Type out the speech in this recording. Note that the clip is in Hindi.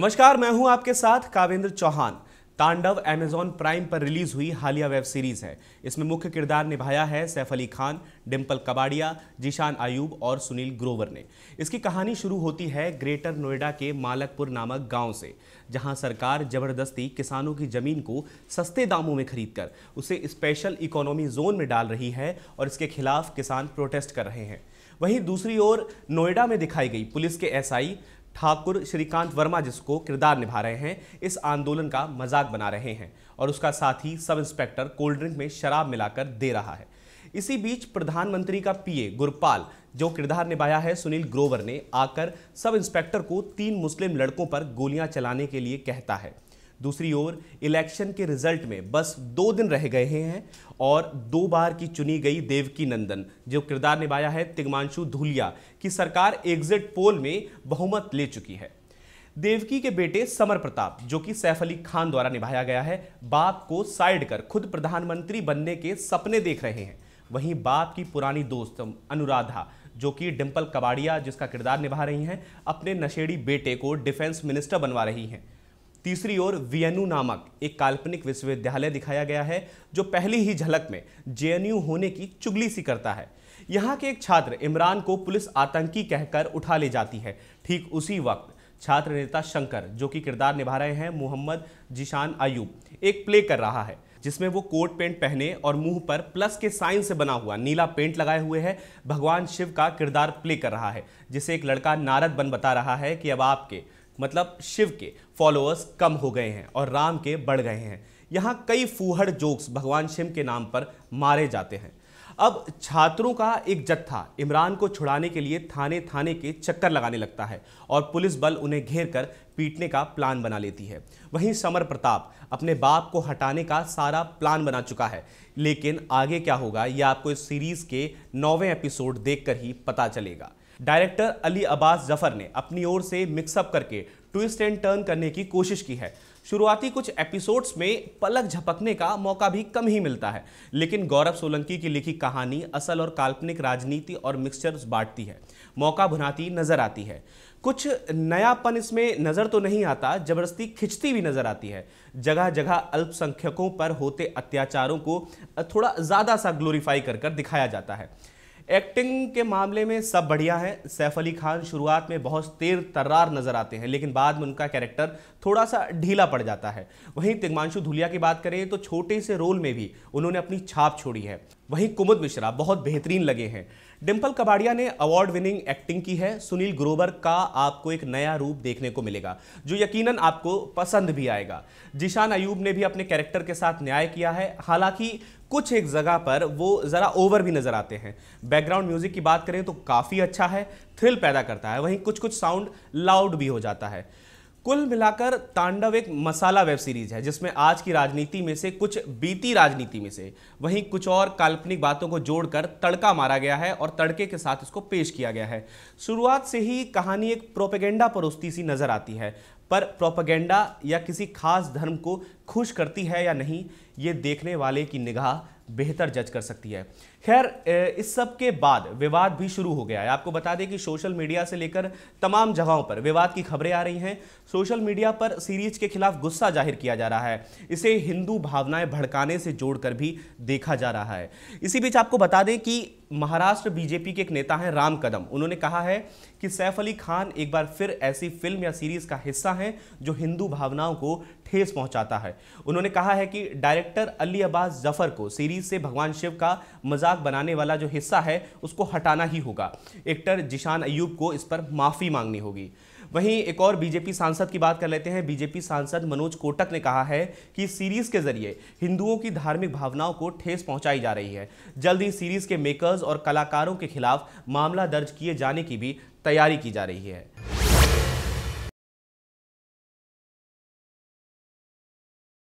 नमस्कार मैं हूं आपके साथ कावेंद्र चौहान तांडव एमेजॉन प्राइम पर रिलीज हुई हालिया वेब सीरीज है इसमें मुख्य किरदार निभाया है सैफ अली खान डिम्पल कबाड़िया जीशान आयूब और सुनील ग्रोवर ने इसकी कहानी शुरू होती है ग्रेटर नोएडा के मालकपुर नामक गांव से जहां सरकार जबरदस्ती किसानों की जमीन को सस्ते दामों में खरीदकर उसे स्पेशल इकोनॉमी जोन में डाल रही है और इसके खिलाफ किसान प्रोटेस्ट कर रहे हैं वहीं दूसरी ओर नोएडा में दिखाई गई पुलिस के एसआई ठाकुर श्रीकांत वर्मा जिसको किरदार निभा रहे हैं इस आंदोलन का मजाक बना रहे हैं और उसका साथी सब इंस्पेक्टर कोल्ड ड्रिंक में शराब मिलाकर दे रहा है इसी बीच प्रधानमंत्री का पीए गुरपाल जो किरदार निभाया है सुनील ग्रोवर ने आकर सब इंस्पेक्टर को तीन मुस्लिम लड़कों पर गोलियां चलाने के लिए कहता है दूसरी ओर इलेक्शन के रिजल्ट में बस दो दिन रह गए हैं और दो बार की चुनी गई देवकी नंदन जो किरदार निभाया है तिग्मांशु धूलिया की सरकार एग्जिट पोल में बहुमत ले चुकी है देवकी के बेटे समर प्रताप जो कि सैफ अली खान द्वारा निभाया गया है बाप को साइड कर खुद प्रधानमंत्री बनने के सपने देख रहे हैं वहीं बाप की पुरानी दोस्त अनुराधा जो कि डिम्पल कबाड़िया जिसका किरदार निभा रही हैं अपने नशेड़ी बेटे को डिफेंस मिनिस्टर बनवा रही हैं तीसरी ओर वीएनयू नामक एक काल्पनिक विश्वविद्यालय दिखाया गया है जो पहली ही झलक में जेएनयू होने की चुगली सी करता है यहाँ के एक छात्र इमरान को पुलिस आतंकी कहकर उठा ले जाती है ठीक उसी वक्त छात्र नेता शंकर जो कि किरदार निभा रहे हैं मोहम्मद जिशान अयूब एक प्ले कर रहा है जिसमें वो कोट पेंट पहने और मुंह पर प्लस के साइन से बना हुआ नीला पेंट लगाए हुए है भगवान शिव का किरदार प्ले कर रहा है जिसे एक लड़का नारद बन बता रहा है कि अब आपके मतलब शिव के फॉलोअर्स कम हो गए हैं और राम के बढ़ गए हैं यहाँ कई फूहड़ जोक्स भगवान शिव के नाम पर मारे जाते हैं अब छात्रों का एक जत्था इमरान को छुड़ाने के लिए थाने थाने के चक्कर लगाने लगता है और पुलिस बल उन्हें घेर कर पीटने का प्लान बना लेती है वहीं समर प्रताप अपने बाप को हटाने का सारा प्लान बना चुका है लेकिन आगे क्या होगा यह आपको इस सीरीज़ के नौवें एपिसोड देखकर ही पता चलेगा डायरेक्टर अली अब्बास जफर ने अपनी ओर से मिक्सअप करके ट्विस्ट एंड टर्न करने की कोशिश की है शुरुआती कुछ एपिसोड्स में पलक झपकने का मौका भी कम ही मिलता है लेकिन गौरव सोलंकी की लिखी कहानी असल और काल्पनिक राजनीति और मिक्सचर्स बांटती है मौका भुनाती नजर आती है कुछ नयापन इसमें नज़र तो नहीं आता जबरदस्ती खिंचती भी नज़र आती है जगह जगह अल्पसंख्यकों पर होते अत्याचारों को थोड़ा ज़्यादा सा ग्लोरीफाई कर कर दिखाया जाता है एक्टिंग के मामले में सब बढ़िया है सैफ अली खान शुरुआत में बहुत तेज तर्रार नजर आते हैं लेकिन बाद में उनका कैरेक्टर थोड़ा सा ढीला पड़ जाता है वहीं तिग्मांशु धुलिया की बात करें तो छोटे से रोल में भी उन्होंने अपनी छाप छोड़ी है वहीं कुमुद मिश्रा बहुत बेहतरीन लगे हैं डिम्पल कबाड़िया ने अवार्ड विनिंग एक्टिंग की है सुनील ग्रोवर का आपको एक नया रूप देखने को मिलेगा जो यकीनन आपको पसंद भी आएगा जिशान अयूब ने भी अपने कैरेक्टर के साथ न्याय किया है हालांकि कुछ एक जगह पर वो ज़रा ओवर भी नज़र आते हैं बैकग्राउंड म्यूज़िक की बात करें तो काफ़ी अच्छा है थ्रिल पैदा करता है वहीं कुछ कुछ साउंड लाउड भी हो जाता है कुल मिलाकर तांडव एक मसाला वेब सीरीज है जिसमें आज की राजनीति में से कुछ बीती राजनीति में से वहीं कुछ और काल्पनिक बातों को जोड़कर तड़का मारा गया है और तड़के के साथ इसको पेश किया गया है शुरुआत से ही कहानी एक प्रोपेगेंडा परोसती सी नजर आती है पर प्रोपागेंडा या किसी खास धर्म को खुश करती है या नहीं ये देखने वाले की निगाह बेहतर जज कर सकती है खैर इस सब के बाद विवाद भी शुरू हो गया है आपको बता दें कि सोशल मीडिया से लेकर तमाम जगहों पर विवाद की खबरें आ रही हैं सोशल मीडिया पर सीरीज के खिलाफ गुस्सा जाहिर किया जा रहा है इसे हिंदू भावनाएं भड़काने से जोड़कर भी देखा जा रहा है इसी बीच आपको बता दें कि महाराष्ट्र बीजेपी के एक नेता हैं राम कदम उन्होंने कहा है कि सैफ अली खान एक बार फिर ऐसी फिल्म या सीरीज का हिस्सा हैं जो हिंदू भावनाओं को ठेस पहुंचाता है उन्होंने कहा है कि डायरेक्टर अली अब्बास जफर को सीरीज से भगवान शिव का मजाक बनाने वाला जो हिस्सा है उसको हटाना ही होगा एक्टर जिशान अयूब को इस पर माफ़ी मांगनी होगी वहीं एक और बीजेपी सांसद की बात कर लेते हैं बीजेपी सांसद मनोज कोटक ने कहा है कि सीरीज के जरिए हिंदुओं की धार्मिक भावनाओं को ठेस पहुंचाई जा रही है जल्द ही सीरीज के मेकर्स और कलाकारों के खिलाफ मामला दर्ज किए जाने की भी तैयारी की जा रही है